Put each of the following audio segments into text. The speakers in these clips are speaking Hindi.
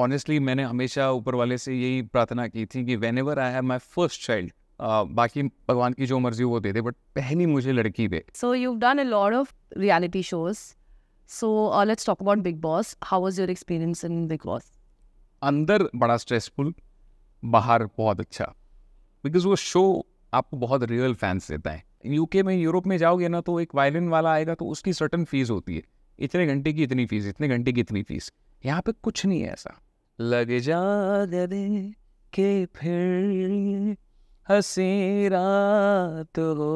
ऑनेस्टली मैंने हमेशा ऊपर वाले से यही प्रार्थना की थी कि whenever I have my first child बाकी भगवान की जो मर्जी वो दे दे बट पहली मुझे लड़की दे so you done a lord of reality shows so let's talk about Bigg Boss how was your experience in Bigg Boss अंदर बड़ा स्ट्रेसफुल बाहर बहुत अच्छा बिकॉज वो शो आपको बहुत रियल फैंस देता है यूके में यूरोप में जाओगे ना तो एक वायलिन वाला आएगा तो उसकी सर्टन फीस होती है इतने घंटे की इतनी फीस इतने घंटे की इतनी फीस यहाँ पे कुछ नहीं है ऐसा लग जा के फिर हसी रात हो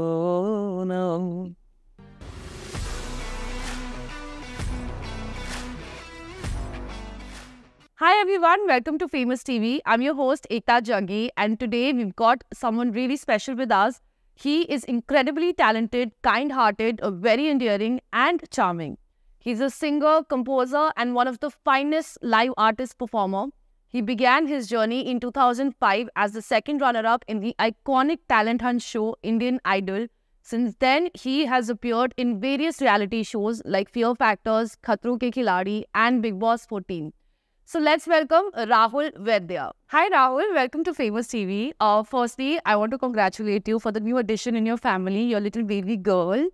Hi everyone, welcome to Famous TV. I'm your host Ekta Jaggi and today we've got someone really special with us. He is incredibly talented, kind-hearted, very endearing and charming. He's a singer, composer, and one of the finest live artist performer. He began his journey in 2005 as the second runner-up in the iconic talent hunt show Indian Idol. Since then, he has appeared in various reality shows like Fear Factors, Khatru Ke Khiladi, and Big Boss 14. So let's welcome Rahul Vaidya. Hi Rahul, welcome to Famous TV. Uh, firstly, I want to congratulate you for the new addition in your family, your little baby girl.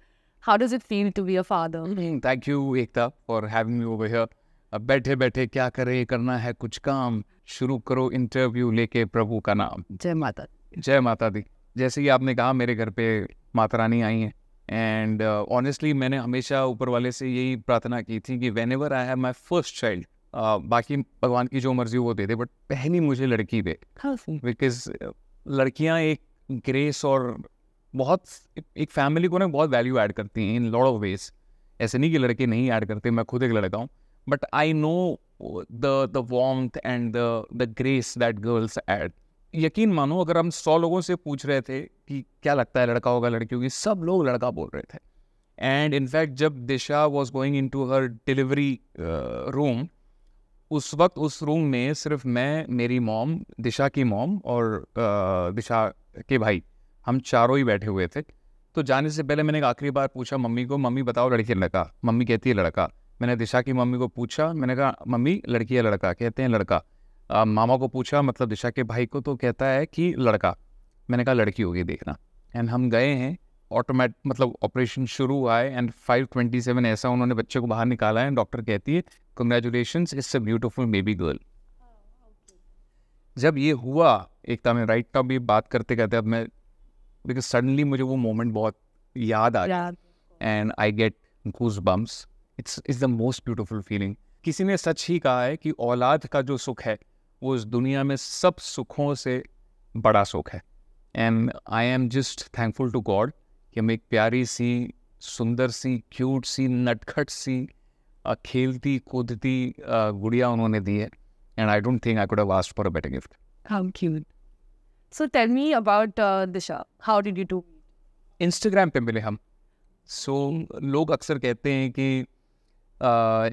How does it feel to be a father? Mm, thank you, Ekta, for having me over here. अब बैठे बैठे क्या करें करना है कुछ काम शुरू करो इंटरव्यू लेके प्रभु का नाम जय माता जय माता दी जैसे ही आपने कहा मेरे घर पे माता रानी आई हैं एंड ऑनेस्टली uh, मैंने हमेशा ऊपर वाले से यही प्रार्थना की थी कि whenever I have my first child बाकी भगवान की जो मर्जी वो दे दे बट पहली मुझे लड़की दे बिकॉज हाँ, uh, लड़कियाँ एक ग्रेस और बहुत एक फैमिली को ना बहुत वैल्यू ऐड करती हैं इन लॉर्ड ऑफ वेज ऐसे नहीं कि लड़के नहीं ऐड करते मैं खुद एक लड़का हूँ but I know the the warmth and the the grace that girls add यकीन मानो अगर हम सौ लोगों से पूछ रहे थे कि क्या लगता है लड़का होगा लड़की होगी सब लोग लड़का बोल रहे थे एंड इनफैक्ट जब Disha was going into her delivery room उस वक्त उस रूम में सिर्फ मैं मेरी मॉम दिशा की मॉम और uh, दिशा के भाई हम चारों ही बैठे हुए थे तो जाने से पहले मैंने आखिरी बार पूछा मम्मी को मम्मी बताओ लड़की लड़का मम्मी कहती है लड़का मैंने दिशा की मम्मी को पूछा मैंने कहा मम्मी लड़की या लड़का कहते हैं लड़का आ, मामा को पूछा मतलब दिशा के भाई को तो कहता है कि लड़का मैंने कहा लड़की होगी देखना एंड हम गए हैं ऑटोमेट मतलब ऑपरेशन शुरू हुआ है एंड फाइव ट्वेंटी सेवन ऐसा उन्होंने बच्चे को बाहर निकाला है डॉक्टर कहती है congratulation it's a beautiful baby girl जब ये हुआ एकता में राइट का भी बात करते करते अब मैं बिकॉज सडनली मुझे वो मोमेंट बहुत याद आ गया and I get goosebumps it's is the most beautiful feeling किसी ने सच ही कहा है कि औलाद का जो सुख है वो इस दुनिया में सब सुखों से बड़ा सुख है and I am just thankful to God कि हम एक प्यारी सी सुंदर सी क्यूट सी नटखट सी खेलती कूदती गुड़िया उन्होंने दी है and I don't think I could have asked for a better gift how cute so tell me about Disha how did you do Instagram पे मिले हम सो so, लोग अक्सर कहते हैं कि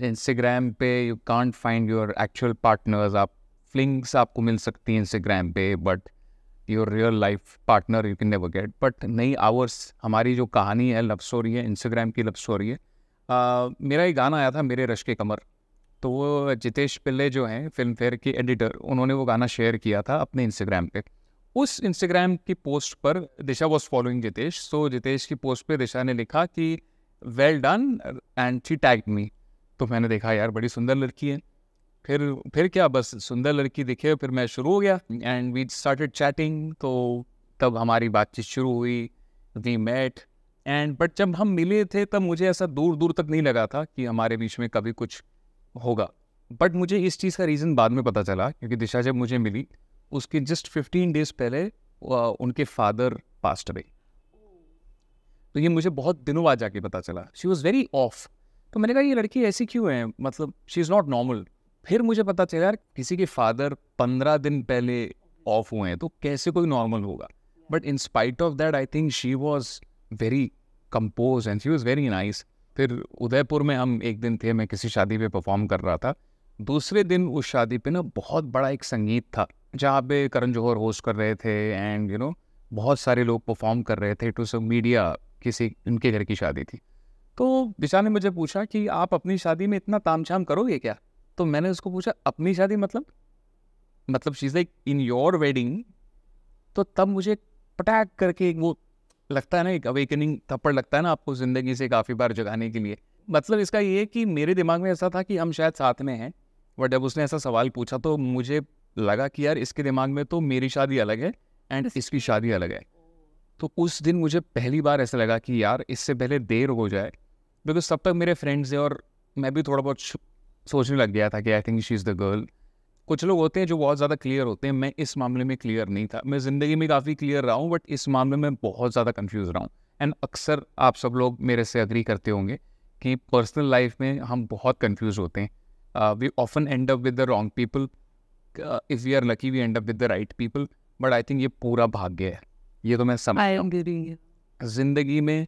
इंस्टाग्राम uh, पे you can't find your actual partners आप फ्लिंग्स आपको मिल सकती हैं इंस्टाग्राम पे but your real life partner you can never get but नई आवर्स हमारी जो कहानी है लव स्टोरी है इंस्टाग्राम की लव स्टोरी है uh, मेरा एक गाना आया था मेरे रश के कमर तो वो जितेश पिल्ले जो हैं फिल्म फेयर के एडिटर उन्होंने वो गाना शेयर किया था अपने इंस्टाग्राम पे उस इंस्टाग्राम की पोस्ट पर Disha was following Jitesh so Jitesh की पोस्ट पर दिशा ने लिखा कि well done and she tag me तो मैंने देखा यार बड़ी सुंदर लड़की है फिर फिर क्या बस सुंदर लड़की दिखे फिर मैं शुरू हो गया एंड वी स्टार्टेड चैटिंग तो तब हमारी बातचीत शुरू हुई वी मेट एंड बट जब हम मिले थे तब मुझे ऐसा दूर दूर तक नहीं लगा था कि हमारे बीच में कभी कुछ होगा बट मुझे इस चीज़ का रीज़न बाद में पता चला क्योंकि दिशा जब मुझे मिली उसके जस्ट फिफ्टीन डेज पहले उनके फादर पास्ट अवे तो ये मुझे बहुत दिनों बाद जाके पता चला शी वॉज़ वेरी ऑफ तो मैंने कहा ये लड़की ऐसी क्यों है मतलब शी इज़ नॉट नॉर्मल फिर मुझे पता चला यार किसी के फादर पंद्रह दिन पहले ऑफ हुए हैं तो कैसे कोई नॉर्मल होगा but in spite of that I think she was very compose and she was very nice फिर उदयपुर में हम एक दिन थे मैं किसी शादी पे परफॉर्म कर रहा था दूसरे दिन उस शादी पे ना बहुत बड़ा एक संगीत था जहाँ पे करण जौहर होस्ट कर रहे थे एंड यू नो बहुत सारे लोग परफॉर्म कर रहे थे टू सम मीडिया किसी उनके घर की शादी थी तो दिशा ने मुझे पूछा कि आप अपनी शादी में इतना ताम छाम करोगे क्या तो मैंने उसको पूछा अपनी शादी मतलब मतलब she's like in your wedding तो तब मुझे पटैक करके वो लगता है ना एक अवेकनिंग थप्पड़ लगता है ना आपको ज़िंदगी से काफ़ी बार जगाने के लिए मतलब इसका ये है कि मेरे दिमाग में ऐसा था कि हम शायद साथ में हैं बट जब उसने ऐसा सवाल पूछा तो मुझे लगा कि यार इसके दिमाग में तो मेरी शादी अलग है एंड इसकी अच्छा। शादी अलग है तो उस दिन मुझे पहली बार ऐसा लगा कि यार इससे पहले देर हो जाए बिकॉज सब तक मेरे फ्रेंड्स हैं और मैं भी थोड़ा बहुत सोचने लग गया था कि I think she is the girl कुछ लोग होते हैं जो बहुत ज़्यादा क्लियर होते हैं मैं इस मामले में क्लियर नहीं था मैं ज़िंदगी में काफ़ी क्लियर रहा हूँ बट इस मामले में बहुत ज़्यादा कन्फ्यूज़ रहा हूँ एंड अक्सर आप सब लोग मेरे से अग्री करते होंगे कि पर्सनल लाइफ में हम बहुत कन्फ्यूज होते हैं we often end up with the wrong people if we are lucky we end up with the right people but I think ये पूरा भाग्य है ये तो मैं समझ जिंदगी में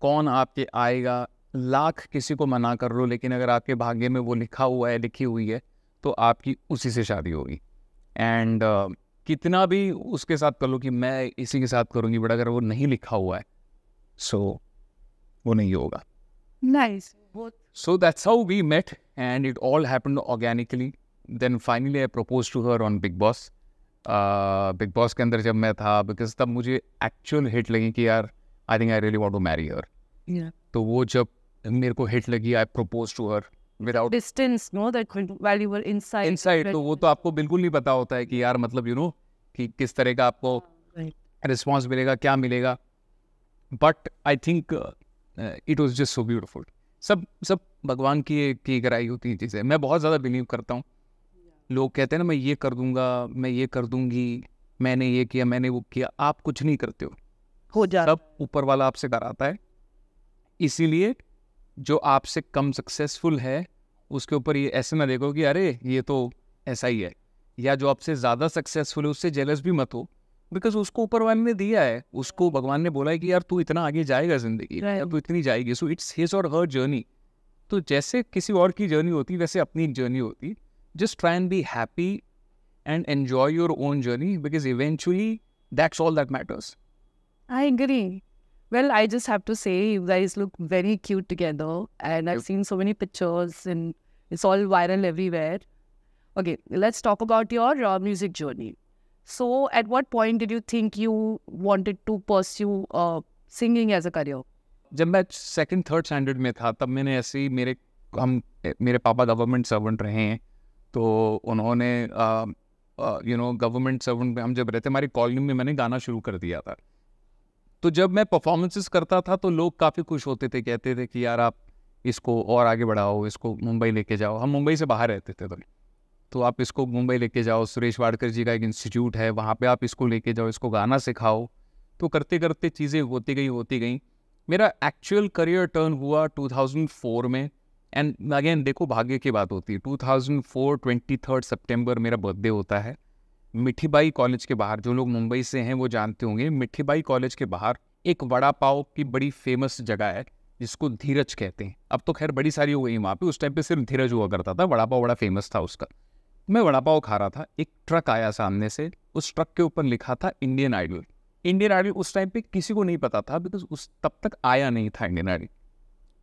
कौन आपके आएगा लाख किसी को मना कर लो लेकिन अगर आपके भाग्य में वो लिखा हुआ है लिखी हुई है तो आपकी उसी से शादी होगी एंड uh, कितना भी उसके साथ कर लो कि मैं इसी के साथ करूंगी बट अगर वो नहीं लिखा हुआ है सो so, वो नहीं होगा nice so that's how we met and it all happen organically then finally I propose to her on Bigg Boss Bigg Boss के अंदर जब मैं था बिकॉज तब मुझे एक्चुअल हिट लगी कि यार I think I really want to marry her तो वो जब मेरे को हिट लगी I propose to her without distance no that while you were inside inside तो वो तो आपको बिल्कुल नहीं पता होता है कि यार मतलब यू you नो know, कि किस तरह का आपको रिस्पॉन्स ah, right. मिलेगा क्या मिलेगा but I think it was just so beautiful सब सब भगवान की की कराई होती चीज़ें मैं बहुत ज़्यादा बिलीव करता हूँ लोग कहते हैं ना मैं ये कर दूंगा मैं ये कर दूंगी मैंने ये किया मैंने वो किया आप कुछ नहीं करते हो हो जा सब ऊपर वाला आपसे कराता है इसीलिए जो आपसे कम सक्सेसफुल है उसके ऊपर ये ऐसे ना देखो कि अरे ये तो ऐसा ही है या जो आपसे ज़्यादा सक्सेसफुल है उससे जेलस भी मत हो बिकॉज उसको ऊपर वाले ने दिया है उसको भगवान ने बोला है कि यार तू इतना आगे जाएगा जिंदगी right. तू इतनी जाएगी सो इट्स हिज और हर जर्नी तो जैसे किसी और की जर्नी होती वैसे अपनी एक जर्नी होती just try and be happy and enjoy your own journey because eventually that's all that matters. I agree. Well, I just have to say, you guys look very cute together, and I've seen so many pictures, and it's all viral everywhere. Okay, let's talk about your uh, music journey. So, at what point did you think you wanted to pursue uh, singing as a career? जब मैं सेकंड थर्ड स्टैंडर्ड में था तब मैंने ऐसे ही मेरे हम मेरे पापा गवर्नमेंट सर्वेंट रहे हैं तो उन्होंने यू नो गवर्नमेंट सर्वेंट में हम जब रहते हमारी कॉलोनी में मैंने गाना शुरू कर दिया था तो जब मैं परफॉर्मेंसेस करता था तो लोग काफ़ी खुश होते थे कहते थे कि यार आप इसको और आगे बढ़ाओ इसको मुंबई लेके जाओ हम मुंबई से बाहर रहते थे तो तो आप इसको मुंबई लेके जाओ सुरेश वाडकर जी का एक इंस्टीट्यूट है वहाँ पे आप इसको लेके जाओ इसको गाना सिखाओ तो करते करते चीज़ें होती गई होती गई मेरा एक्चुअल करियर टर्न हुआ 2004 में एंड अगेन देखो भाग्य की बात होती है two thousand four twenty third September मेरा बर्थडे होता है मिठीबाई कॉलेज के बाहर जो लोग मुंबई से हैं वो जानते होंगे मिठीबाई कॉलेज के बाहर एक वड़ा पाव की बड़ी फेमस जगह है जिसको धीरज कहते हैं अब तो खैर बड़ी सारी हो गई वहाँ पे उस टाइम पे सिर्फ धीरज हुआ करता था वड़ा पाव बड़ा फेमस था उसका मैं वड़ा पाव खा रहा था एक ट्रक आया सामने से उस ट्रक के ऊपर लिखा था इंडियन आइडल इंडियन आइडल उस टाइम पे किसी को नहीं पता था बिकॉज उस तब तक आया नहीं था इंडियन आइडल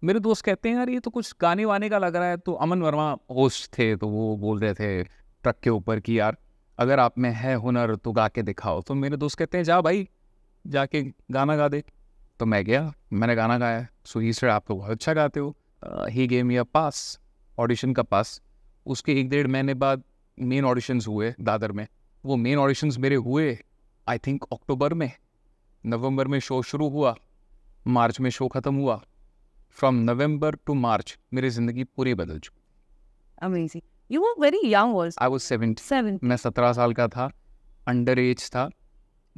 मेरे दोस्त कहते हैं यार ये तो कुछ गाने वाने का लग रहा है तो अमन वर्मा होस्ट थे तो वो बोल रहे थे ट्रक के ऊपर कि यार अगर आप में है हुनर तो गा के दिखाओ तो मेरे दोस्त कहते हैं जा भाई जाके गाना गा दे तो मैं गया मैंने गाना गाया सो ही सर आप तो बहुत अच्छा गाते हो ही गेम या पास ऑडिशन का पास उसके एक डेढ़ महीने बाद मेन ऑडिशंस हुए दादर में वो मेन ऑडिशंस मेरे हुए आई थिंक अक्टूबर में नवंबर में शो शुरू हुआ मार्च में शो ख़त्म हुआ फ्रॉम नवंबर टू मार्च मेरी जिंदगी पूरी बदल चुकी amazing you were very young was I was 77 मैं 17 साल का था अंडर एज था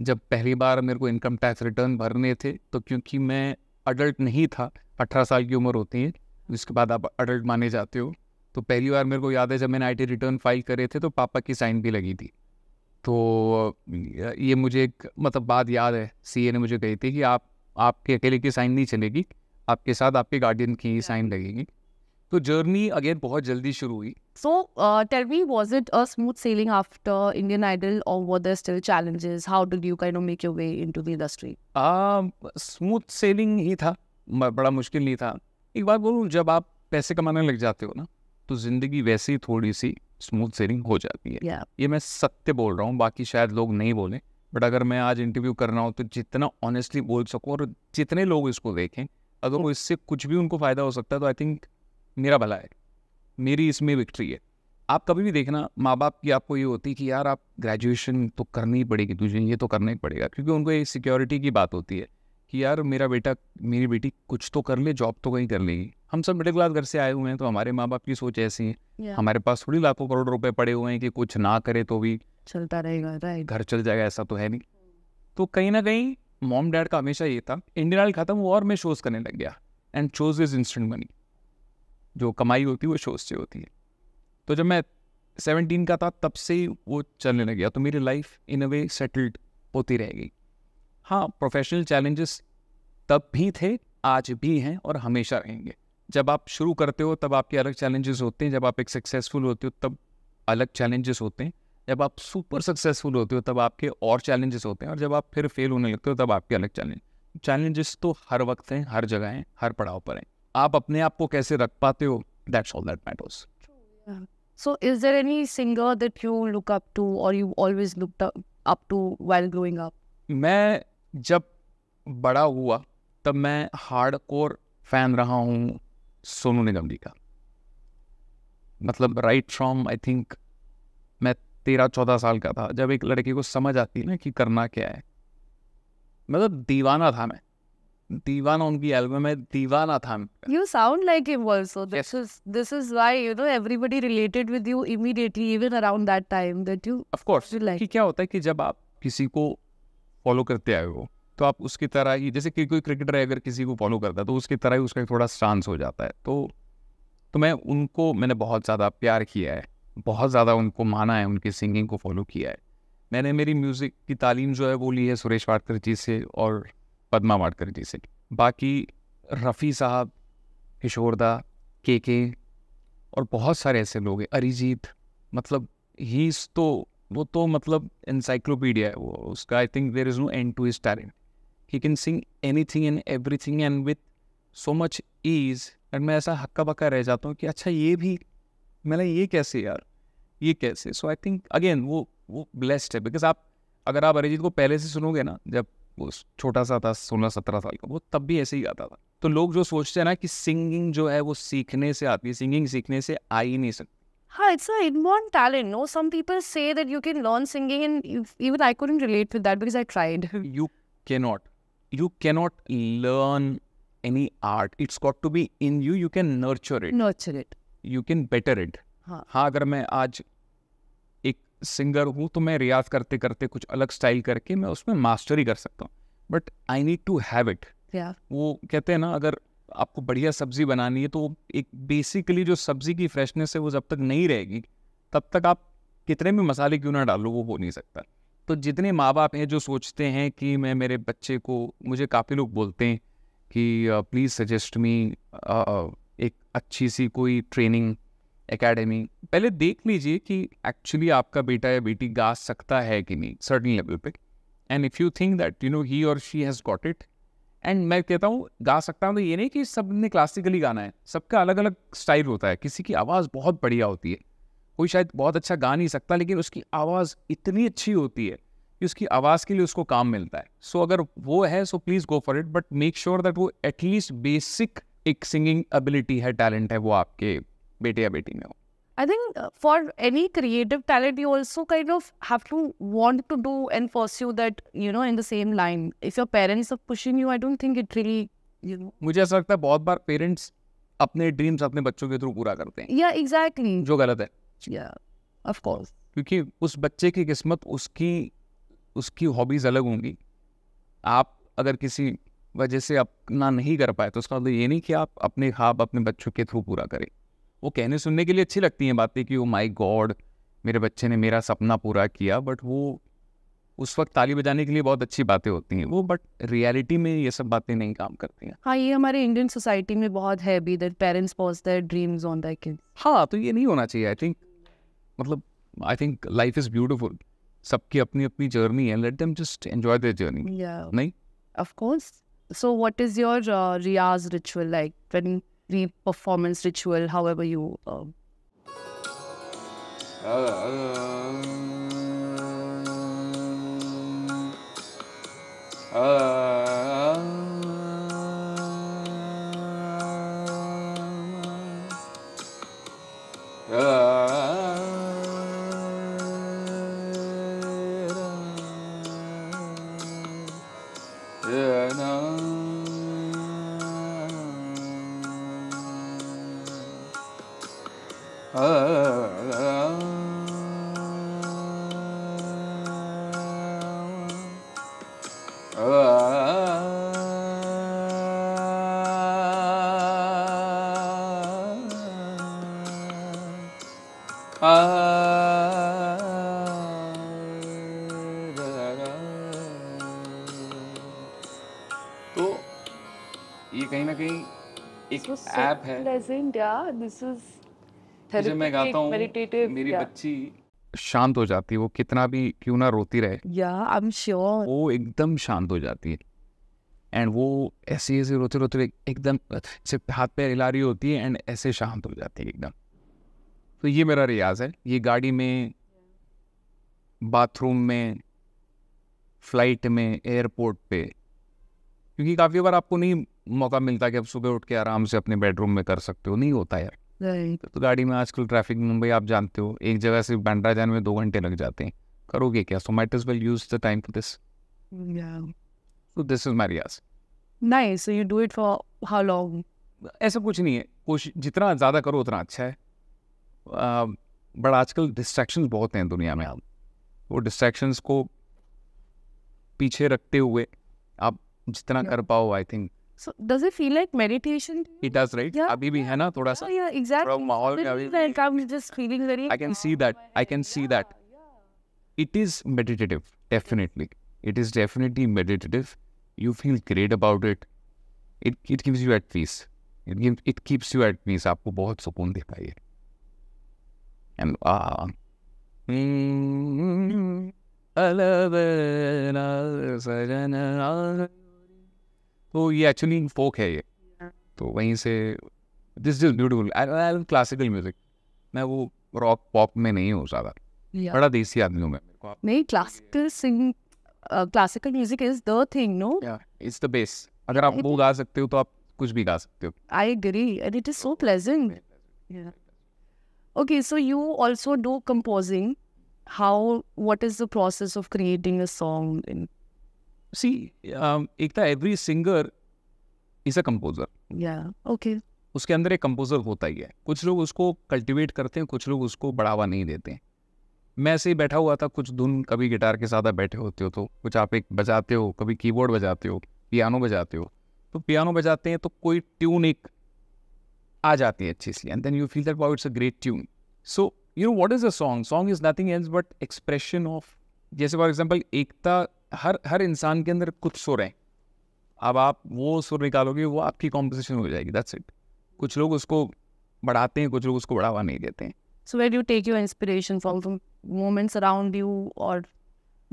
जब पहली बार मेरे को इनकम टैक्स रिटर्न भरने थे तो क्योंकि मैं अडल्ट नहीं था 18 साल की उम्र होती है जिसके बाद आप अडल्ट माने जाते हो तो पहली बार मेरे को याद है जब मैंने आईटी रिटर्न फाइल करे थे तो पापा की साइन भी लगी थी तो ये मुझे एक मतलब बात याद है सीए ने मुझे कही थी कि आप आपके अकेले की साइन नहीं चलेगी आपके साथ आपके गार्डियन की साइन लगेगी तो जर्नी अगेन बहुत जल्दी शुरू हुई so tell me was it a smooth sailing after Indian Idol और were there still challenges how did you kind of make your way into the industry smooth sailing ही था बड़ा मुश्किल नहीं था एक बार बोलूं जब आप पैसे कमाने लग जाते हो ना तो जिंदगी वैसे ही थोड़ी सी स्मूथ सेलिंग हो जाती है yeah. ये मैं सत्य बोल रहा हूँ बाकी शायद लोग नहीं बोले बट अगर मैं आज इंटरव्यू कर रहा हूँ तो जितना ऑनेस्टली बोल सकूँ और जितने लोग इसको देखें अगर वो इससे कुछ भी उनको फ़ायदा हो सकता है तो आई थिंक मेरा भला है मेरी इसमें विक्ट्री है आप कभी भी देखना माँ बाप की आपको ये होती कि यार आप ग्रेजुएशन तो करनी ही पड़ेगी तुझे ये तो करना ही पड़ेगा क्योंकि उनको एक सिक्योरिटी की बात होती है कि यार मेरा बेटा मेरी बेटी कुछ तो कर ले जॉब तो कहीं कर लेगी हम सब मिडिल क्लास घर से आए हुए हैं तो हमारे माँ बाप की सोच ऐसी है yeah. हमारे पास थोड़ी लाखों करोड़ रुपए पड़े हुए हैं कि कुछ ना करे तो भी चलता रहेगा घर चल जाएगा ऐसा तो है नहीं तो कहीं ना कहीं मॉम डैड का हमेशा ये था इंडियन आइडल खत्म हुआ और मैं शोज करने लग गया and shows is instant money जो कमाई होती है वो शोज से होती है तो जब मैं सेवनटीन का था तब से ही वो चलने लग गया तो मेरी life in a way settled होती रह गई हाँ प्रोफेशनल चैलेंजेस तब भी थे आज भी हैं और हमेशा रहेंगे जब आप शुरू करते हो तब आपके अलग चैलेंजेस होते हैं जब आप एक सक्सेसफुल होते हो तब अलग चैलेंजेस होते हैं जब आप सुपर सक्सेसफुल होते हो तब आपके और चैलेंजेस होते हैं और जब आप फिर फेल होने लगते हो तब आपके अलग चैलेंज चैलेंजेस तो हर वक्त हैं हर जगह हैं हर पड़ाव पर हैं आप अपने आप को कैसे रख पाते हो that's all that matters so is there any singer that you look up to और you always looked up to while growing up मैं जब बड़ा हुआ तब मैं हार्डकोर फैन रहा हूँ सोनू निगम जी का मतलब राइट फ्रॉम आई थिंक मैं तेरह चौदह साल का था जब एक लड़की को समझ आती है ना कि करना क्या है मतलब दीवाना था मैं दीवाना उनकी एल्बम है दीवाना था you sound like him also this is this is why you know everybody related with you immediately even around that time that you of course कि क्या होता है कि जब आप किसी को फॉलो करते आए हो तो आप उसकी तरह ही जैसे कि कोई क्रिकेटर है अगर किसी को फॉलो करता है तो उसकी तरह ही उसका थोड़ा स्टांस हो जाता है तो तो मैं उनको मैंने बहुत ज़्यादा प्यार किया है बहुत ज़्यादा उनको माना है उनकी सिंगिंग को फॉलो किया है मैंने मेरी म्यूज़िक की तालीम जो है वो ली है सुरेश वाडकर जी से और पदमा वाडकर जी से बाकी रफ़ी साहब किशोरदा के के और बहुत सारे ऐसे लोग हैं अरिजीत मतलब ही इस तो वो तो मतलब इंसाइक्लोपीडिया है वो उसका I think there is no end to is talent he can sing anything and everything and with so much ease and मैं ऐसा हक्का बक्का रह जाता हूँ कि अच्छा ये भी मैंने ये कैसे यार ये कैसे सो आई थिंक अगेन वो वो ब्लेस्ड है बिकॉज आप अगर आप अरिजीत को पहले से सुनोगे ना जब वो छोटा सा था सोलह सत्रह साल का वो तब भी ऐसे ही गाता था तो लोग जो सोचते हैं ना कि सिंगिंग जो है वो सीखने से आती है सिंगिंग सीखने से आ ही नहीं सकती हाँ it's a inborn talent no some people say that you can learn singing and even I couldn't relate with that because I tried you can you can learn any art. It's got to be in you. You can nurture it. Nurture it. You can better it हाँ अगर मैं आज एक सिंगर हूँ तो मैं रियाज करते करते कुछ अलग स्टाइल करके मैं उसमें मास्टरी कर सकता हूँ but I need to have it वो कहते हैं ना अगर आपको बढ़िया सब्जी बनानी है तो एक बेसिकली जो सब्जी की फ्रेशनेस है वो जब तक नहीं रहेगी तब तक आप कितने भी मसाले क्यों ना डालो वो हो नहीं सकता तो जितने माँ बाप हैं जो सोचते हैं कि मैं मेरे बच्चे को मुझे काफ़ी लोग बोलते हैं कि प्लीज़ सजेस्ट मी एक अच्छी सी कोई ट्रेनिंग एकेडमी पहले देख लीजिए कि एक्चुअली आपका बेटा या बेटी गा सकता है कि नहीं सर्टन लेवल पे and if you think that you know he और she has got it and मैं कहता हूँ गा सकता हूँ तो ये नहीं कि सब ने क्लासिकली गाना है सबका अलग अलग स्टाइल होता है किसी की आवाज़ बहुत बढ़िया होती है कोई शायद बहुत अच्छा गा नहीं सकता लेकिन उसकी आवाज़ इतनी अच्छी होती है कि उसकी आवाज़ के लिए उसको काम मिलता है सो so, अगर वो है so please go for it but make sure that वो एटलीस्ट बेसिक एक सिंगिंग एबिलिटी है टैलेंट है वो आपके बेटे या बेटी में हो I think for any creative talent you also kind of have to want to do and pursue that you know in the same line if your parents are pushing you I don't think it really you know मुझे ऐसा लगता है बहुत बार पेरेंट्स अपने ड्रीम्स अपने बच्चों के थ्रू पूरा करते हैं या एग्जैक्टली जो गलत है या ऑफ कोर्स क्योंकि उस बच्चे की किस्मत उसकी उसकी हॉबीज अलग होंगी आप अगर किसी वजह से अपना नहीं कर पाए तो उसका मतलब ये नहीं कि आप अपने खाब अपने बच्चों के थ्रू पूरा करें वो कहने सुनने के लिए अच्छी लगती हैं बातें कि वो माई गॉड मेरे बच्चे ने मेरा सपना पूरा किया बट वो उस वक्त ताली बजाने के लिए बहुत अच्छी बातें होती हैं वो बट रियलिटी में ये सब बातें नहीं काम करती हैं हाँ ये हमारे इंडियन सोसाइटी में बहुत है be that parents pose that dreams on that kid हाँ तो ये नहीं होना चाहिए आई थिंक मतलब I think life is beautiful सबकी अपनी अपनी जर्नी है let them just enjoy their journey नहीं of course So, what is your uh, Riyaz ritual like when the performance ritual, however you? Uh... Uh, uh app है pleasant, मैं गाता हूँ मेरी बच्ची शांत हो जाती है वो कितना भी क्यों ना रोती रहे या आई एम श्योर वो एकदम शांत हो जाती है एंड वो ऐसे ऐसे रोते रोते एकदम सिर्फ हाथ पैर हिला रही होती है एंड ऐसे शांत हो जाती है एकदम तो ये मेरा रियाज है ये गाड़ी में बाथरूम में फ्लाइट में एयरपोर्ट पे क्योंकि काफ़ी बार आपको नहीं मौका मिलता है कि आप सुबह उठ के आराम से अपने बेडरूम में कर सकते हो नहीं होता यार right. तो गाड़ी में आजकल ट्रैफिक मुंबई आप जानते हो एक जगह से बैंड्रा जाने में दो घंटे लग जाते हैं करोगे क्या so might as well use the time for this तो this is my nice you do it for how long ऐसा कुछ नहीं है कोशिश जितना ज़्यादा करो उतना अच्छा है बट आजकल डिस्ट्रैक्शन बहुत हैं दुनिया में आप वो डिस्ट्रैक्शंस को पीछे रखते हुए आप जितना yeah. कर पाओ I think So does it feel like meditation? It does, right? Yeah. Abhi bhi hai na, thoda sa. Yeah, exactly. From mahol mein abhi. Like I'm just feeling very. I can see that. I can see yeah, that. Yeah. It is meditative, definitely. It is definitely meditative. You feel great about it. It it gives you at peace. It gives it keeps you at peace. आपको बहुत सुकून देता है ये. And ah. Uh, mm, I love it. तो ये एक्चुअली फोक है ये तो वहीं से this is beautiful classical music मैं वो रॉक पॉप में नहीं हूँ ज़्यादा बड़ा देसी आदमी हूँ मैं नहीं classical sing classical music is the thing no it's the base अगर आप वो गा सकते हो तो आप कुछ भी गा सकते हो I agree and it is so pleasant okay so you also do composing how what is the process of creating a song in C um, एक था every singer is a composer या ओके उसके अंदर एक कंपोजर होता ही है कुछ लोग उसको कल्टीवेट करते हैं कुछ लोग उसको बढ़ावा नहीं देते हैं मैं ऐसे ही बैठा हुआ था कुछ धुन कभी गिटार के साथ बैठे होते हो तो कुछ आप एक बजाते हो कभी कीबोर्ड बजाते हो पियानो बजाते हो तो पियानो बजाते हैं तो कोई ट्यून एक आ जाती है अच्छी इसलिए and then you feel that wow it's a great tune so you know what is a song song is nothing else but expression of जैसे फॉर एग्जाम्पल एकता हर हर इंसान के अंदर कुछ सुर हैं अब आप वो सुर निकालोगे वो आपकी कॉम्पोजिशन हो जाएगी दैट्स इट कुछ लोग उसको बढ़ाते हैं कुछ लोग उसको बढ़ावा नहीं देते हैं so where you take your inspiration from moments around you और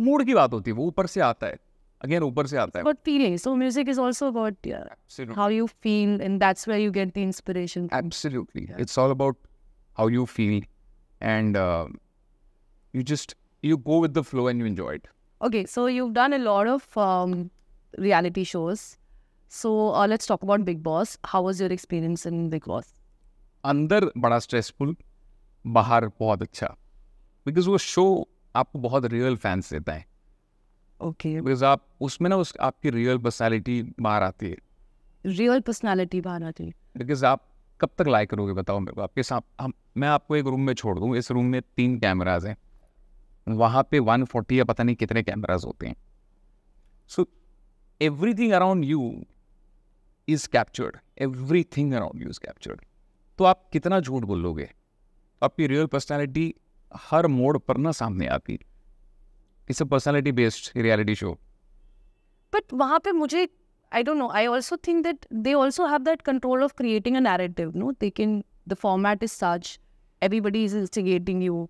मूड की बात होती है वो ऊपर से आता है अगेन ऊपर से आता है but feeling so music is also about how you feel and that's where you get the inspiration absolutely it's all about how you feel and you just you go with the flow and you enjoy it Okay, so you've done a lot of um, reality shows. So uh, let's talk about Big Boss. How was your experience in Big Boss? अंदर बड़ा स्ट्रेसफुल बाहर बहुत अच्छा बिकॉज वो शो आपको बहुत रियल फैंस देता है ओके okay. बिकॉज आप उसमें ना उस आपकी रियल पर्सनालिटी बाहर आती है रियल पर्सनालिटी बाहर आती है बिकॉज आप कब तक लाइक करोगे बताओ मेरे को आपके साथ हम मैं आपको एक रूम में छोड़ दूँ इस रूम में तीन कैमराज हैं वहां पे 140 या पता नहीं कितने कैमराज होते हैं so everything around you is captured everything around you is captured तो आप कितना झूठ बोलोगे तो आपकी रियल पर्सनैलिटी हर मोड पर ना सामने आती it's personality based reality show but वहां पे मुझे I don't know I also think that they also have that control of creating a narrative no they can the format is such everybody is instigating you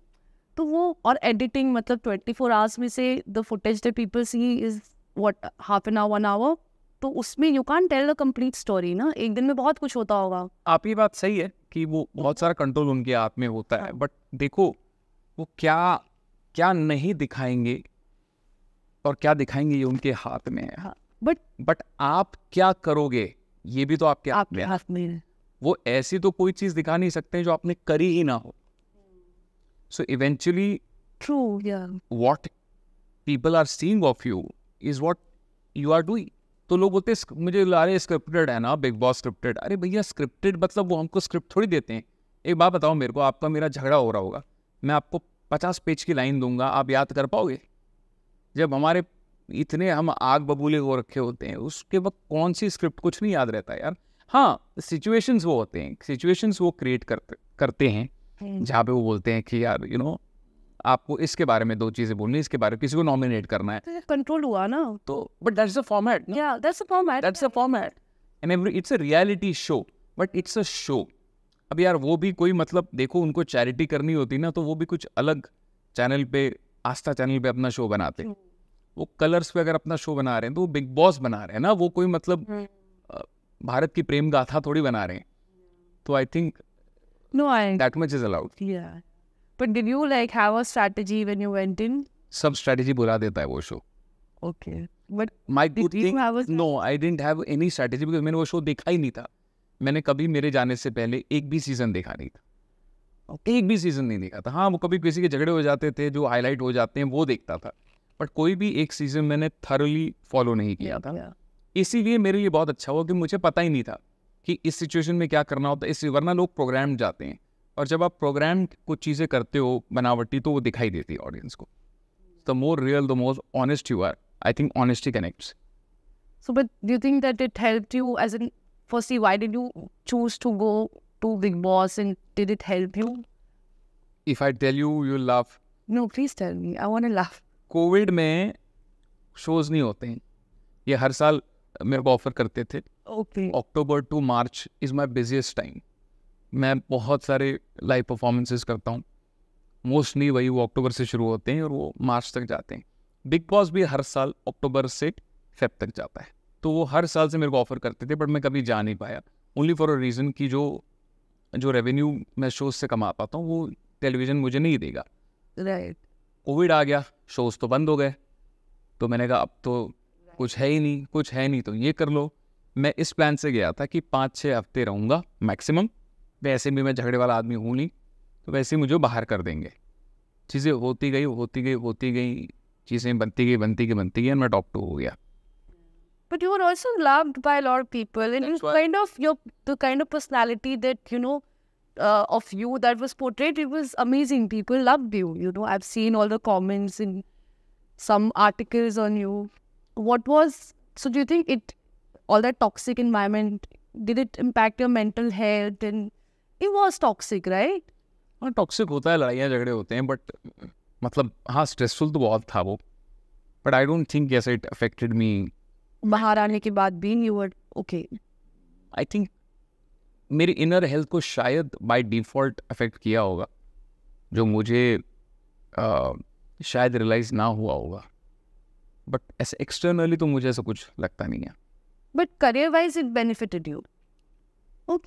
तो वो और एडिटिंग मतलब ट्वेंटी फोर आवर्स में से the footage the people see is what half an hour one hour तो उसमें you can tell the complete story ना एक दिन में बहुत कुछ होता होगा आपकी बात सही है कि वो बहुत सारा कंट्रोल उनके हाथ में होता है बट हाँ। देखो वो क्या क्या नहीं दिखाएंगे और क्या दिखाएंगे ये उनके हाथ में है बट हाँ, बट आप क्या करोगे ये भी तो आपके हाथ में है वो ऐसी तो कोई चीज दिखा नहीं सकते जो आपने करी ही ना हो So eventually, true, yeah. What people are seeing of you is what you are doing. तो लोग बोलते हैं मुझे अरे स्क्रिप्टेड है ना बिग बॉस स्क्रिप्टेड अरे भैया स्क्रिप्टेड मतलब वो हमको स्क्रिप्ट थोड़ी देते हैं एक बात बताओ मेरे को आपका मेरा झगड़ा हो रहा होगा मैं आपको पचास पेज की लाइन दूंगा आप याद कर पाओगे जब हमारे इतने हम आग बबूले हो रखे होते हैं उसके वक्त कौन सी स्क्रिप्ट कुछ नहीं याद रहता यार हाँ सिचुएशंस वो होते हैं सिचुएशंस वो क्रिएट करते करते हैं जहाँ पे वो बोलते हैं कि यार यू you नो know, आपको इसके बारे में दो चीजें बोलनी है इसके बारे में किसी को नॉमिनेट करना है कंट्रोल तो हुआ ना तो बट दैट्स अ फॉर्मेट या that's a format that's a format and every it's a reality show but it's a show अब यार वो भी कोई मतलब देखो उनको चैरिटी करनी होती ना तो वो भी कुछ अलग चैनल पे आस्था चैनल पे अपना शो बनाते हैं वो कलर्स पे अगर अपना शो बना रहे हैं तो वो बिग बॉस बना रहे हैं ना वो कोई मतलब hmm. भारत की प्रेम गाथा थोड़ी बना रहे हैं तो I think No, I. That much is allowed. Yeah. But did you like have a strategy when you went in? Some strategy बुला देता hai wo show. Okay. But my did good you thing, have a no, I didn't have any strategy because मैंने वो show देखा ही नहीं था. मैंने कभी मेरे जाने से पहले एक भी सीजन देखा नहीं था. Okay. एक भी सीजन नहीं देखा था हाँ वो कभी किसी के झगड़े हो जाते थे जो हाईलाइट हो जाते हैं वो देखता था बट कोई भी एक सीजन मैंने थरली फॉलो नहीं किया yeah, था yeah. इसीलिए मेरे लिए बहुत अच्छा हुआ कि मुझे पता ही नहीं था कि इस सिचुएशन में क्या करना होता है इसलिए वरना लोग प्रोग्राम जाते हैं और जब आप प्रोग्राम कुछ चीज़ें करते हो बनावटी तो वो दिखाई देती है ऑडियंस को the more real the more honest you are I think honesty connects so but do think that it help you as an firstly why did you choose to go to Bigg Boss and did it help you if I tell you you love no please tell me I want love Covid में शोज नहीं होते हैं ये हर साल मेरे को ऑफर करते थे okay October to March is my busiest time मैं बहुत सारे लाइव परफॉर्मेंसेस करता हूँ मोस्टली वही वो अक्टूबर से शुरू होते हैं और वो मार्च तक जाते हैं बिग बॉस भी हर साल अक्टूबर से फेब तक जाता है तो वो हर साल से मेरे को ऑफर करते थे बट मैं कभी जा नहीं पाया ओनली फॉर अ रीज़न कि जो जो रेवेन्यू मैं शोज से कमा पाता हूँ वो टेलीविज़न मुझे नहीं देगा राइट right. कोविड आ गया शोज तो बंद हो गए तो मैंने कहा अब तो कुछ है ही नहीं कुछ है नहीं तो ये कर लो मैं इस प्लान से गया था कि पाँच छः हफ्ते रहूँगा मैक्सिमम वैसे भी मैं झगड़े वाला आदमी हूँ नहीं तो वैसे मुझे बाहर कर देंगे चीज़ें होती गई होती गई होती गई चीज़ें बनती गई बनती गई बनती गई मैं टॉप टू हो गया But you were also loved by a lot of people, and That's it was kind of your the kind of personality that you know uh, of you that was portrayed. It was amazing. People loved you. You know, I've seen all the comments in some articles on you. what was so do you think it all that toxic environment did it impact your mental health and it was toxic right हाँ टॉक्सिक होता है लड़ाइयाँ झगड़े होते हैं बट मतलब हाँ स्ट्रेसफुल तो बहुत था वो but I don't think yes it affected me बाहर आने के बाद भी you were okay I think मेरी इनर हेल्थ को शायद बाय डिफॉल्ट अफेक्ट किया होगा जो मुझे uh, शायद रियलाइज ना हुआ होगा बट ऐसे एक्सटर्नली तो मुझे ऐसा कुछ लगता नहीं है but career wise it benefited you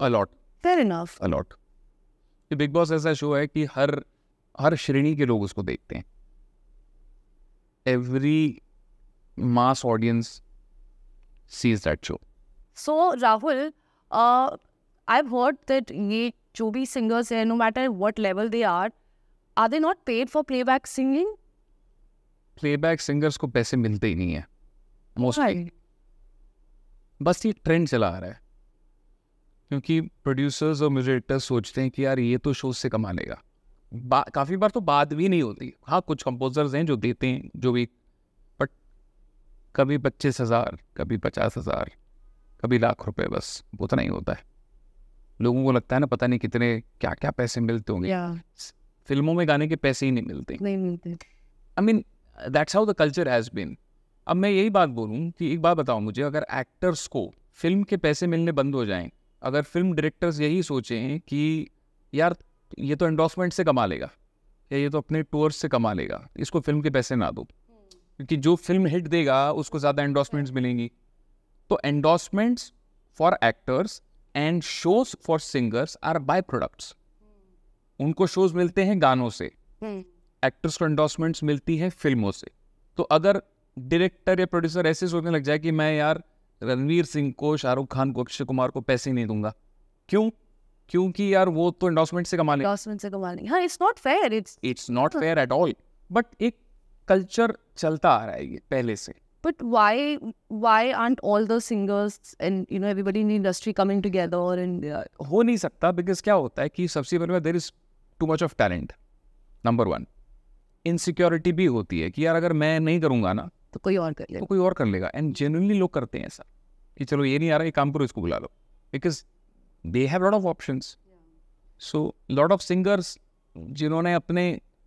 a lot fair enough a lot Bigg Boss ऐसा शो है कि हर हर श्रेणी के लोग उसको देखते हैं every mass audience sees that show so Rahul I heard that ये जो भी सिंगर्स हैं no matter what level they are are they not paid for playback singing playback singers को पैसे मिलते ही नहीं है मोस्टली बस ये ट्रेंड चला आ रहा है क्योंकि प्रोड्यूसर्स और म्यूजिकटर्स सोचते हैं कि यार ये तो शो से कमा लेगा बा, काफ़ी बार तो बात भी नहीं होती हाँ कुछ कंपोजर्स हैं जो देते हैं जो भी बट कभी पच्चीस हज़ार कभी पचास हज़ार कभी लाख रुपए बस उतना तो ही होता है लोगों को लगता है ना पता नहीं कितने क्या क्या पैसे मिलते होंगे yeah. फिल्मों में गाने के पैसे ही नहीं मिलते नहीं मिलते I mean that's how the culture has been अब मैं यही बात बोलूँ कि एक बात बताओ मुझे अगर एक्टर्स को फिल्म के पैसे मिलने बंद हो जाएं अगर फिल्म डायरेक्टर्स यही सोचें कि यार ये तो एंडोसमेंट से कमा लेगा या ये तो अपने टूर्स से कमा लेगा इसको फिल्म के पैसे ना दो क्योंकि जो फिल्म हिट देगा उसको ज़्यादा एंडोसमेंट्स मिलेंगी तो endorsements for actors and shows for singers are by products उनको शोज मिलते हैं गानों से hmm. एक्ट्रेस को एंडोसमेंट्स मिलती हैं फिल्मों से तो अगर डायरेक्टर या प्रोड्यूसर ऐसे सोचने लग जाए कि मैं यार रणवीर सिंह को शाहरुख खान को अक्षय कुमार को पैसे नहीं दूंगा क्यों क्योंकि यार वो तो एंडोसमेंट से कमा लेंगे से कमा लेंगे हां it's not fair it's it's not fair at all but एक कल्चर चलता आ रहा है ये पहले से but why why aren't all the singers and you know everybody in the industry coming together and yeah, हो नहीं सकता बिकॉज क्या होता है कि सबसे पहले there is too much of talent number one insecurity भी होती है कि यार अगर मैं नहीं करूँगा ना तो कोई और कर तो लेगा तो कोई और कर लेगा एंड जेनुअनली लोग करते हैं ऐसा कि चलो ये नहीं आ रहा ये काम करो इसको बुला लो because they have lot of option so lot of singers जिन्होंने अपने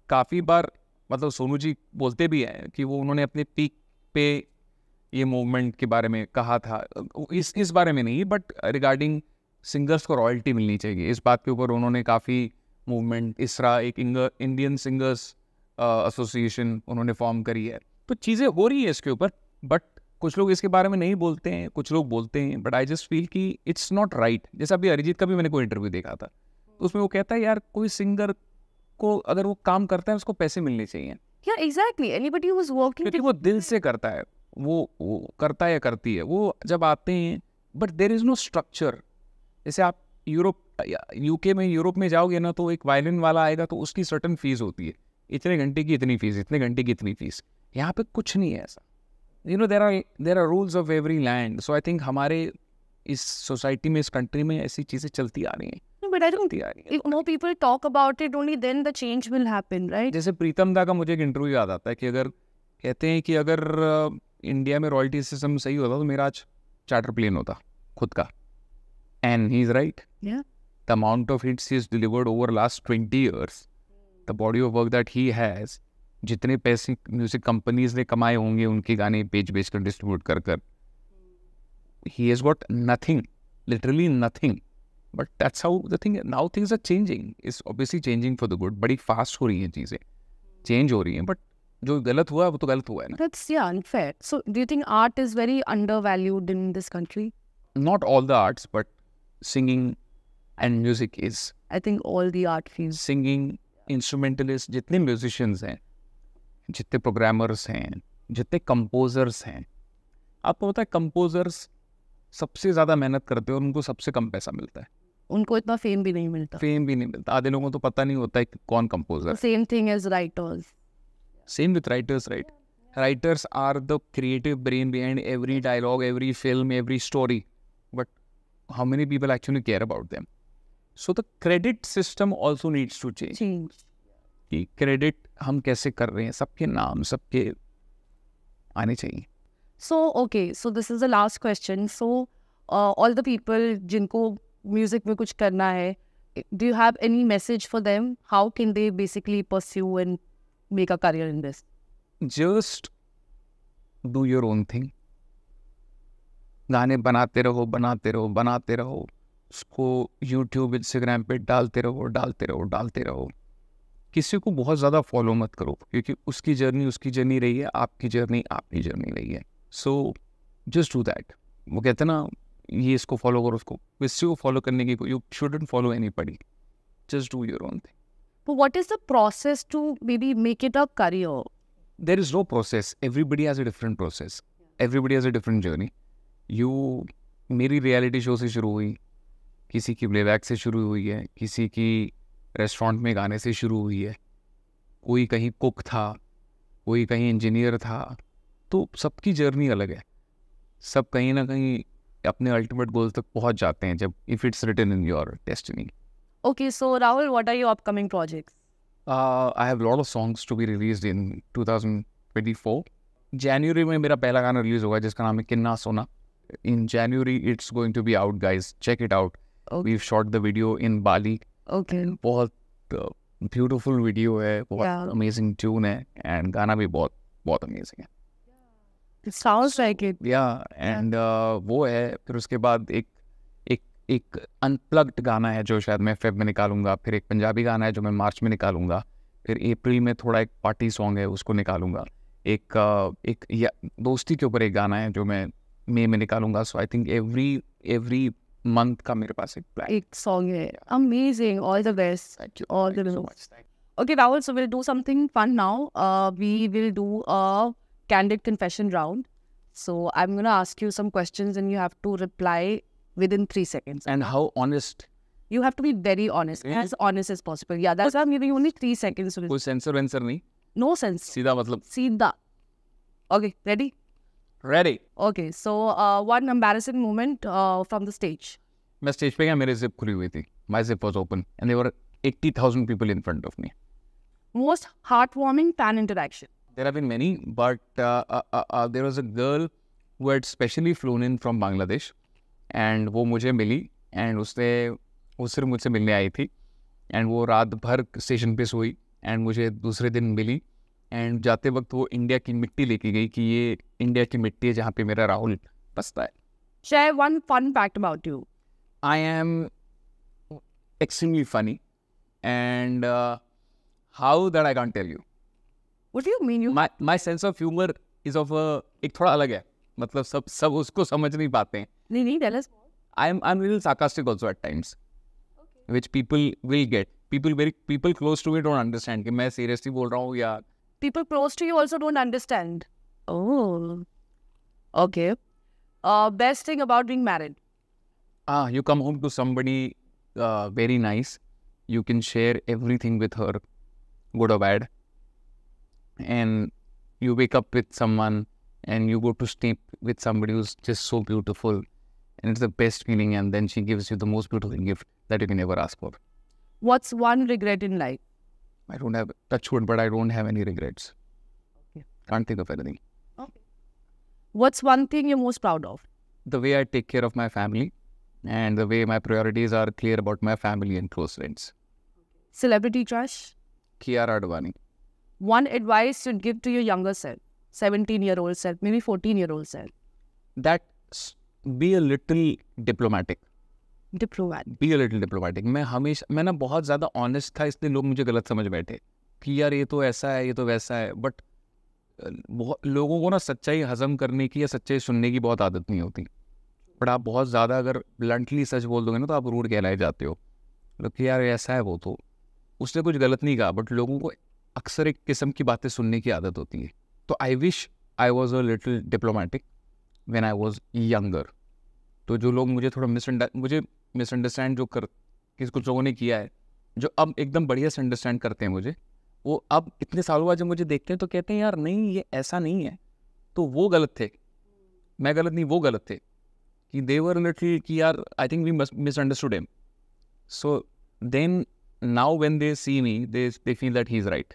काफ़ी बार मतलब सोनू जी बोलते भी हैं कि वो उन्होंने अपने पीक पे ये मूवमेंट के बारे में कहा था इस इस बारे में नहीं बट रिगार्डिंग सिंगर्स को रॉयल्टी मिलनी चाहिए इस बात के ऊपर उन्होंने काफ़ी मूवमेंट इसरा एक इंडियन सिंगर्स एसोसिएशन उन्होंने फॉर्म करी है तो चीज़ें हो रही है इसके ऊपर बट कुछ लोग इसके बारे में नहीं बोलते हैं कुछ लोग बोलते हैं बट आई जस्ट फील कि इट्स नॉट राइट जैसे अभी अरिजीत का भी मैंने कोई इंटरव्यू देखा था तो उसमें वो कहता है यार कोई सिंगर को अगर वो काम करता है उसको पैसे मिलने चाहिए या exactly anybody who is working क्योंकि वो दिल से करता है वो, वो करता या करती है वो जब आते हैं but there is no structure जैसे आप यूरोप यूके में यूरोप में जाओगे ना तो एक वायलिन वाला आएगा तो उसकी सर्टन फीस होती है इतने घंटे की इतनी फीस इतने घंटे की इतनी फीस यहाँ पे कुछ नहीं है ऐसा you know there are there are rules of every land so I think हमारे इस सोसाइटी में इस कंट्री में ऐसी चीज़ें चलती आ रही हैं जैसे प्रीतम दा का मुझे एक इंटरव्यू याद आता है कि अगर कहते हैं कि अगर इंडिया uh, में रॉयल्टी सिस्टम सही होता तो मेरा आज चार्टर प्लेन होता खुद का and he is right the amount of hits is delivered over last twenty years the body of work that he has जितने पैसे म्यूजिक कंपनीज ने कमाए होंगे उनके गाने बेच बेच कर डिस्ट्रीब्यूट कर कर he has got nothing literally nothing but that's how the thing now things are changing is obviously changing for the good बड़ी फास्ट हो रही हैं चीज़ें चेंज हो रही हैं बट जो गलत हुआ वो तो गलत हुआ है ना that's yeah unfair so do you think art is very undervalued in this country not all the arts but singing and music is I think all the art field singing instrumentalist जितने म्यूजिशियंस हैं जितने प्रोग्रामर्स हैं जितने कंपोज़र्स हैं आपको पता है कंपोज़र्स सबसे ज़्यादा मेहनत करते हैं और उनको सबसे कम पैसा मिलता है उनको इतना फेम भी नहीं मिलता फेम भी नहीं मिलता आधे लोगों को तो पता नहीं होता है कि कौन composer same thing as writers same with writers right writers are the creative brain behind every dialogue every film every story but how many people actually care about them so the credit system also needs to change कि क्रेडिट हम कैसे कर रहे हैं सबके नाम सबके आने चाहिए so okay so this is the last question so all the people जिनको म्यूज़िक में कुछ करना है do you have any message for them how can they basically pursue and make a career in this just do your own thing गाने बनाते रहो बनाते रहो बनाते रहो उसको यूट्यूब इंस्टाग्राम पे डालते रहो डालते रहो डालते रहो किसी को बहुत ज़्यादा फॉलो मत करो क्योंकि उसकी जर्नी उसकी जर्नी रही है आपकी जर्नी आपकी जर्नी रही है सो जस्ट डू दैट वो कहते ना ये इसको फॉलो करो उसको किसी को फॉलो करने की you shouldn't follow anybody just do your own thing what is the process to maybe make it a career there is no process everybody has a different process everybody has a different journey you मेरी रियलिटी शो से शुरू हुई किसी की प्लेबैक से शुरू हुई है किसी की रेस्टोरेंट में गाने से शुरू हुई है कोई कहीं कुक था कोई कहीं इंजीनियर था तो सबकी जर्नी अलग है सब कहीं ना कहीं अपने अल्टीमेट गोल तक पहुंच जाते हैं जब if it's written in your destiny okay so Rahul what are your upcoming projects I have lot of songs to be release in 2024 जनवरी में मेरा पहला गाना रिलीज होगा जिसका नाम है Kinna Sona in January it's going to be out guys check it out we shot the video in Bali okay बहुत ब्यूटीफुल uh, वीडियो है बहुत अमेजिंग ट्यून है एंड गाना भी बहुत बहुत अमेजिंग है sounds like it yeah and वो है फिर उसके बाद एक एक एक अनप्लग्ड गाना है जो शायद मैं फेब में निकालूंगा फिर एक पंजाबी गाना है जो मैं मार्च में निकालूंगा फिर अप्रैल में थोड़ा एक पार्टी सॉन्ग है उसको निकालूंगा एक uh, एक या दोस्ती के ऊपर एक गाना है जो मैं मई में निकालूंगा so I think every every month का मेरे पास एक प्लान एक सॉन्ग है amazing all the best all the best okay Rahul so will do something fun now we will do a candid confession round. So I'm going to ask you some questions and you have to reply within three seconds. And how honest? You have to be very honest, yeah. as honest as possible. Yeah, that's why I'm giving you only three seconds. कोई censor वेंसर नहीं? No sense. सीधा मतलब? सीधा. Okay, ready? Ready. Okay, so uh, one embarrassing moment uh, from the stage. मैं स्टेज पे गया मेरी जिप खुली हुई थी my zip was open and there were 80000 people in front of me most heart warming fan interaction there have been many but there was a girl who had specially flown in from Bangladesh and वो मुझे मिली एंड उसने वो सिर्फ मुझसे मिलने आई थी एंड वो रात भर स्टेशन पे सोई एंड मुझे दूसरे दिन मिली एंड जाते वक्त वो इंडिया की मिट्टी लेके गई कि ये इंडिया की मिट्टी है जहाँ पे मेरा राहुल बसता है share one fun fact about you I am extremely funny and how that I can't tell you What do you mean you? My my sense of humor is of a एक थोड़ा अलग है मतलब सब सब उसको समझ नहीं पाते हैं नहीं नहीं tell us I am I'm little sarcastic also at times okay. which people will get people very people close to me don't understand कि मैं seriously बोल रहा हूँ या people close to you also don't understand. Oh, okay. Uh, best thing about being married? Ah, you come home to somebody uh, very nice. You can share everything with her, good or bad. And you wake up with someone and you go to sleep with somebody who's just so beautiful. And it's the best feeling. And then she gives you the most beautiful gift that you can ever ask for. What's one regret in life? I don't have touch wood, but I don't have any regrets. Okay. Can't think of anything. Okay. What's one thing you're most proud of? The way I take care of my family and the way my priorities are clear about my family and close friends. Celebrity crush? Kiara Advani. One advice you'd give to your younger self, 17 year old self, maybe 14 year old self? That be a little diplomatic. Diplomatic be little diplomatic मैं हमेशा मैं ना बहुत ज़्यादा ऑनेस्ट था इसलिए लोग मुझे गलत समझ बैठे कि यार ये तो ऐसा है ये तो वैसा है बट लोगों को ना सच्चाई हजम करने की या सच्चाई सुनने की बहुत आदत नहीं होती बट आप बहुत ज़्यादा अगर ब्लंटली सच बोल दोगे ना तो आप रूढ़ कहलाए जाते हो मतलब कि यार ऐसा है वो तो उसने कुछ गलत नहीं कहा बट लोगों को अक्सर एक किस्म की बातें सुनने की आदत होती है तो I wish I was a little diplomatic when I was younger तो जो लोग मुझे थोड़ा मिस मुझे मिसअंडरस्टैंड जो कर किस कुछ लोगों ने किया है जो अब एकदम बढ़िया से अंडरस्टैंड करते हैं मुझे वो अब इतने सालों बाद जब मुझे देखते हैं तो कहते हैं यार नहीं ये ऐसा नहीं है तो वो गलत थे मैं गलत नहीं वो गलत थे कि देवर लिटल कि यार I think we misunderstood him so then now when they see me they they feel that he is right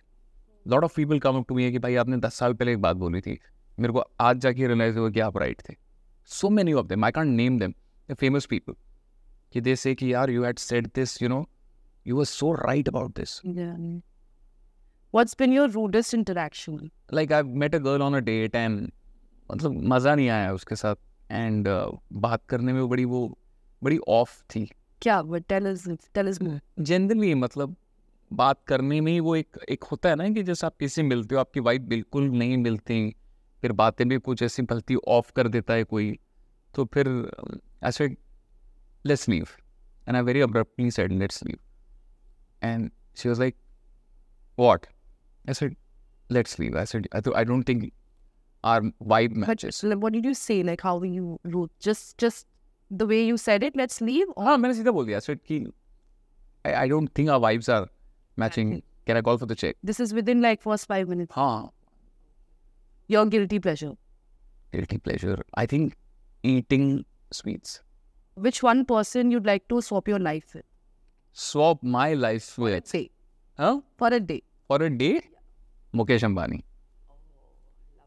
lot of people come up to me है कि भाई आपने दस साल पहले एक बात बोली थी मेरे को आज जाके रियलाइज हुआ कि आप राइट थे so many of them I can't name them the famous people कि दे से कि यार you had said this you know you were so right about this What's been your rudest interaction? Like I've met a girl on a date and मतलब मज़ा नहीं आया उसके साथ एंड uh, बात करने में बड़ी वो बड़ी ऑफ थी क्या but tell us tell us more generally मतलब बात करने में ही वो एक एक होता है ना कि जैसे आप किसी मिलते हो आपकी वाइफ बिल्कुल नहीं मिलती फिर बातें भी कुछ ऐसी गलती ऑफ कर देता है कोई तो फिर uh, ऐसे let's leave. And I very abruptly said, let's leave. And she was like, what? I said, let's leave. I said, I, th- I don't think our vibe matches. But, what did you say? Like how you wrote? Just, just the way you said it, let's leave? Or... हाँ मैंने सीधा बोल I said, I, I don't think our vibes are matching. Can I call for the check? This is within like first five minutes. हाँ. Your guilty pleasure. Guilty pleasure. I think eating sweets. which one person you'd like to swap your life with? Swap my life with? For a day. Huh? For a day. For a day? Yeah. Mukesh Ambani. Oh,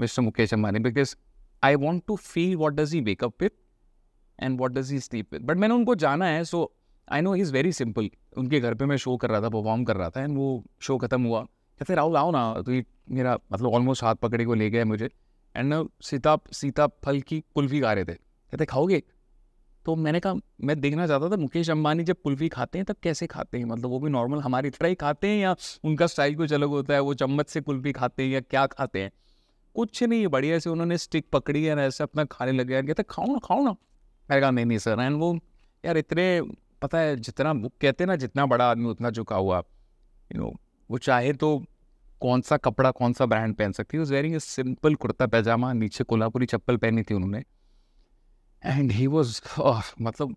Mr. Mukesh Ambani, because I want to feel what does he wake up with and what does he sleep with. But मैंने उनको जाना है, so I know he's very simple. उनके घर पे मैं शो कर रहा था परफॉर्म कर रहा था एंड वो शो खत्म हुआ कहते राहुल आओ ना तो ये मेरा मतलब ऑलमोस्ट हाथ पकड़े को ले गया मुझे एंड सीता सीता फल की कुल्फी खा रहे थे कहते खाओगे तो मैंने कहा मैं देखना चाहता था मुकेश अंबानी जब कुल्फी खाते हैं तब कैसे खाते हैं मतलब वो भी नॉर्मल हमारी तरह ही खाते हैं या उनका स्टाइल कुछ अलग होता है वो चम्मच से कुल्फी खाते हैं या क्या खाते हैं कुछ नहीं बढ़िया से उन्होंने स्टिक पकड़ी है ऐसे अपना खाने लग गया कहते खाओ ना खाओ ना मैंने कहा नहीं नहीं सर एंड वो यार इतने पता है जितना कहते हैं ना जितना बड़ा आदमी उतना झुका हुआ यू नो वो चाहे तो कौन सा कपड़ा कौन सा ब्रांड पहन सकती है wearing a simple kurta pajama नीचे कोल्हापुरी चप्पल पहनी थी उन्होंने एंड ही वॉज मतलब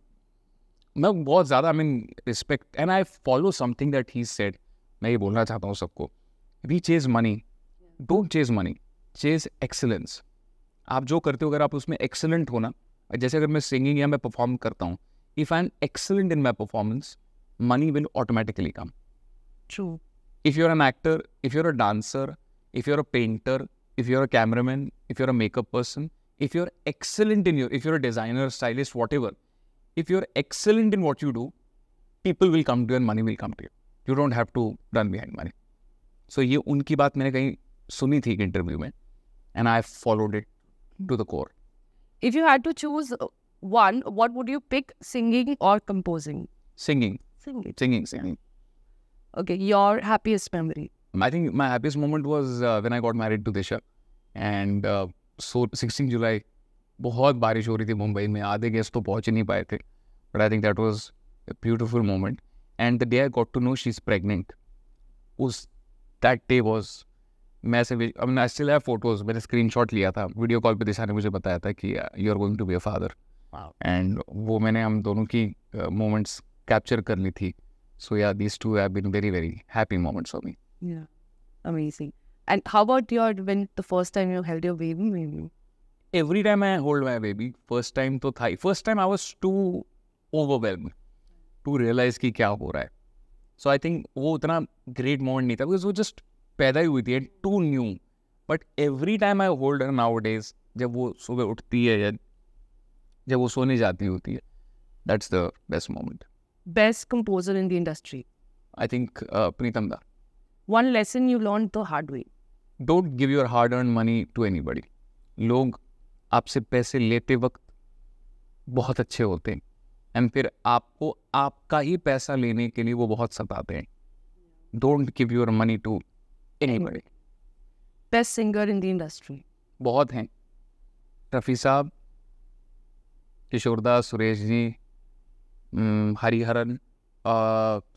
मैं बहुत ज़्यादा I mean respect and I follow something that he said मैं ये बोलना चाहता हूँ सबको we chase money don't chase money chase excellence आप जो करते हो अगर आप उसमें एक्सेलेंट हो ना जैसे अगर मैं सिंगिंग या मैं परफॉर्म करता हूँ if I am excellent in my performance money will automatically come true if you are an actor if you are a dancer if you are a painter if you are a cameraman if you are a makeup person if you're excellent in your, if you're a designer, stylist, whatever, if you're excellent in what you do, people will come to you and money will come to you. You don't have to run behind money. So ये उनकी बात मैंने कहीं सुनी थी एक इंटरव्यू में and I followed it to the core. If you had to choose uh, one, what would you pick, singing or composing? Singing. Singing. Singing, singing. Okay, your happiest memory? I think my happiest moment was uh, when I got married to Disha. And uh, so sixteen July बहुत बारिश हो रही थी मुंबई में आधे गेस्ट तो पहुंच ही नहीं पाए थे but I think that was a beautiful moment and the day I got to know she is pregnant उस दैट डे वॉज मैं से I I still have photos मैंने स्क्रीन शॉट लिया था वीडियो कॉल पर दिशा ने मुझे बताया था कि you are going to be a father and वो मैंने हम दोनों की मोमेंट्स uh, कैप्चर कर ली थी so yeah this two have been very very happy moments for me amazing And how about your when the first time you held your baby? Maybe every time I hold my baby, first time to thai. First time I was too overwhelmed to realize कि क्या हो So I think वो उतना great moment नहीं था because वो just पैदा ही हुई थी and too new. But every time I hold her nowadays, जब वो सुबह उठती है या जब वो सोने जाती होती है, that's the best moment. Best composer in the industry. I think uh, One lesson you learned the hard way. Don't give your hard earn money to anybody लोग आपसे पैसे लेते वक्त बहुत अच्छे होते हैं एंड फिर आपको आपका ही पैसा लेने के लिए वो बहुत सताते हैं don't give your money to anybody best singer in the industry बहुत हैं रफ़ी साहब किशोरदास सुरेश जी हम्म, Hariharan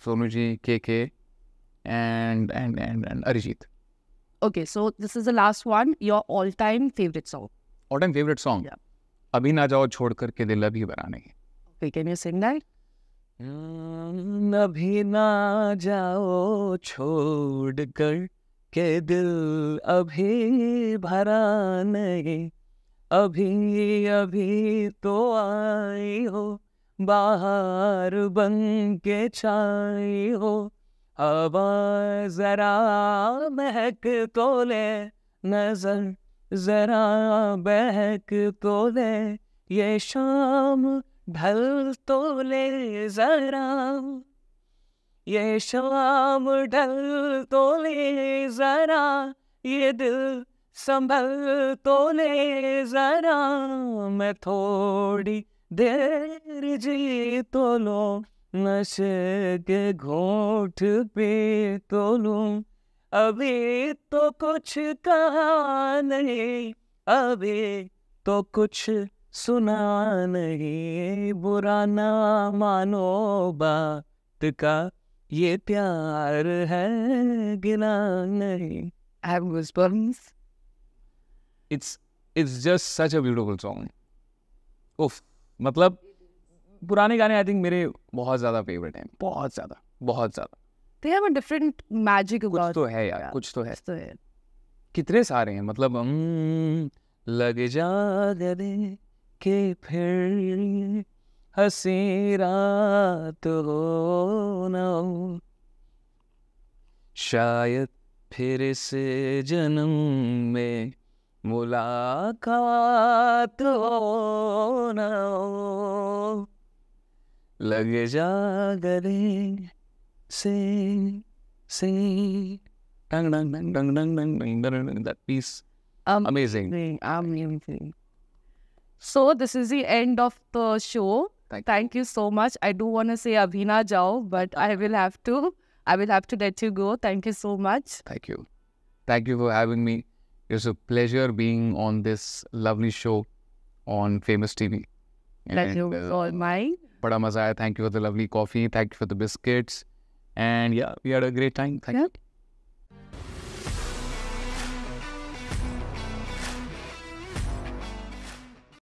Sonu ji K K and and and and Arijit Okay, so this is the last one. Your all-time favorite song. All-time favorite song. Yeah. अभी ना जाओ छोड़ करके दिल अभी बनाने के. Okay, can you sing that? अभी ना जाओ छोड़ कर के दिल अभी भरा नहीं अभी अभी तो आई हो बाहर बन के छाई हो अब जरा महक तो ले नजर जरा बहक तो ले ये शाम ढल तो ले जरा ये शाम ढल तो ले जरा ये दिल संभल तो ले जरा मैं थोड़ी देर जी तो लो नशे के घोट पे तो लूं अभी तो कुछ कहा नहीं अभी तो कुछ सुना नहीं बुरा ना मानो बात का ये प्यार है गिना नहीं I was goosebumps. It's it's just such a beautiful song उफ मतलब पुराने गाने आई थिंक मेरे बहुत ज़्यादा फेवरेट हैं बहुत ज़्यादा बहुत ज़्यादा they have a different magic कुछ तो है यार कुछ तो है तो है कितने सारे हैं मतलब लग जा गले के फिर हसी रात हो ना शायद फिर से जन्म में मुलाकात हो न लगे जा sing, sing, dang, dang, dang, dang, dang, dang, dang, dang, dang, that piece. amazing. Amazing. So this is the end of the show. Thank, Thank you so much. I do want to say Abhina Jao, but I will have to. I will have to let you go. Thank you so much. Thank you. Thank you for having me. It was a pleasure being on this lovely show on Famous TV. That and, you uh, all mine. बड़ा मज़ा आया thank you for the lovely coffee thank you for the biscuits and yeah we had a great time thank you